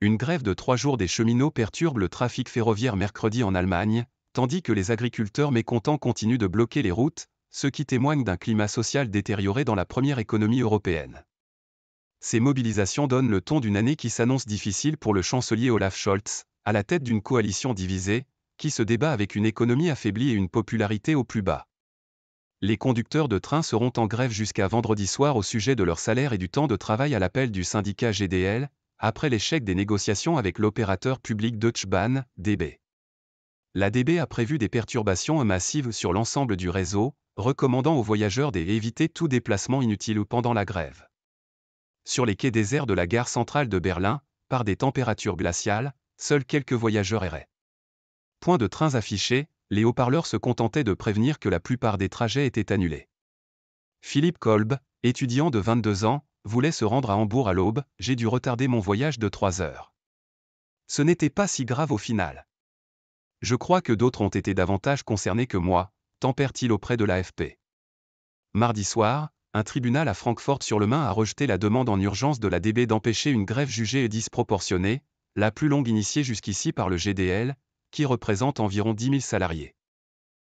Une grève de trois jours des cheminots perturbe le trafic ferroviaire mercredi en Allemagne, tandis que les agriculteurs mécontents continuent de bloquer les routes, ce qui témoigne d'un climat social détérioré dans la première économie européenne. Ces mobilisations donnent le ton d'une année qui s'annonce difficile pour le chancelier Olaf Scholz, à la tête d'une coalition divisée, qui se débat avec une économie affaiblie et une popularité au plus bas. Les conducteurs de train seront en grève jusqu'à vendredi soir au sujet de leur salaire et du temps de travail à l'appel du syndicat GDL, après l'échec des négociations avec l'opérateur public Deutsche Bahn, DB. La DB a prévu des perturbations massives sur l'ensemble du réseau, recommandant aux voyageurs d'éviter tout déplacement inutile pendant la grève. Sur les quais déserts de la gare centrale de Berlin, par des températures glaciales, seuls quelques voyageurs erraient. Point de trains affichés, les haut-parleurs se contentaient de prévenir que la plupart des trajets étaient annulés. Philippe Kolb, étudiant de 22 ans, voulait se rendre à Hambourg à l'aube, j'ai dû retarder mon voyage de trois heures. Ce n'était pas si grave au final. Je crois que d'autres ont été davantage concernés que moi, tempère-t-il auprès de l'AFP. Mardi soir, un tribunal à Francfort-sur-le-Main a rejeté la demande en urgence de la DB d'empêcher une grève jugée et disproportionnée, la plus longue initiée jusqu'ici par le GDL, qui représente environ 10 000 salariés.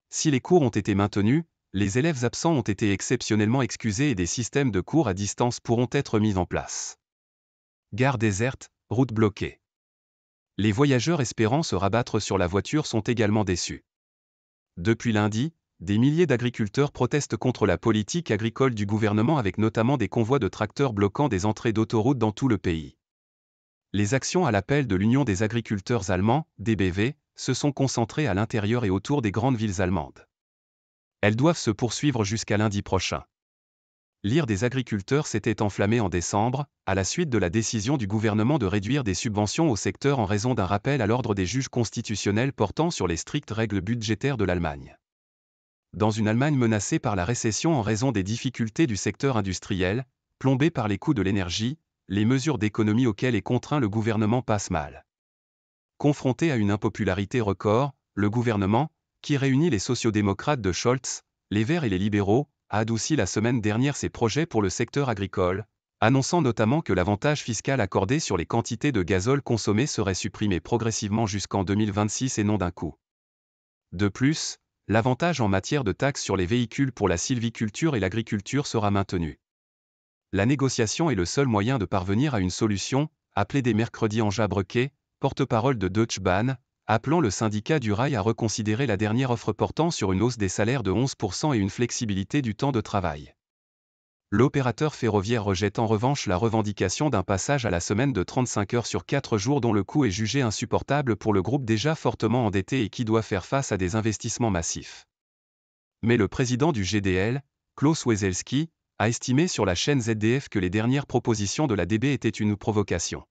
Si les cours ont été maintenus, les élèves absents ont été exceptionnellement excusés et des systèmes de cours à distance pourront être mis en place. Gare déserte, route bloquée. Les voyageurs espérant se rabattre sur la voiture sont également déçus. Depuis lundi, des milliers d'agriculteurs protestent contre la politique agricole du gouvernement avec notamment des convois de tracteurs bloquant des entrées d'autoroutes dans tout le pays. Les actions à l'appel de l'Union des agriculteurs allemands, DBV, se sont concentrées à l'intérieur et autour des grandes villes allemandes. Elles doivent se poursuivre jusqu'à lundi prochain. L'ire des agriculteurs s'était enflammée en décembre, à la suite de la décision du gouvernement de réduire des subventions au secteur en raison d'un rappel à l'ordre des juges constitutionnels portant sur les strictes règles budgétaires de l'Allemagne. Dans une Allemagne menacée par la récession en raison des difficultés du secteur industriel, plombée par les coûts de l'énergie, les mesures d'économie auxquelles est contraint le gouvernement passent mal. Confronté à une impopularité record, le gouvernement, qui réunit les sociodémocrates de Scholz, les Verts et les libéraux, a adouci la semaine dernière ses projets pour le secteur agricole, annonçant notamment que l'avantage fiscal accordé sur les quantités de gazole consommées serait supprimé progressivement jusqu'en 2026 et non d'un coup. De plus, l'avantage en matière de taxes sur les véhicules pour la sylviculture et l'agriculture sera maintenu. La négociation est le seul moyen de parvenir à une solution, appelée des mercredis en Jabrequet, porte-parole de Deutsche Bahn, appelant le syndicat du rail à reconsidérer la dernière offre portant sur une hausse des salaires de 11% et une flexibilité du temps de travail. L'opérateur ferroviaire rejette en revanche la revendication d'un passage à la semaine de 35 heures sur 4 jours dont le coût est jugé insupportable pour le groupe déjà fortement endetté et qui doit faire face à des investissements massifs. Mais le président du GDL, Klaus Weselski, a estimé sur la chaîne ZDF que les dernières propositions de la DB étaient une provocation.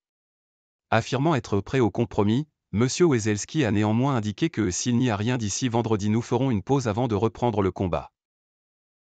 Affirmant être prêt au compromis, Monsieur Weselski a néanmoins indiqué que s'il n'y a rien d'ici vendredi nous ferons une pause avant de reprendre le combat.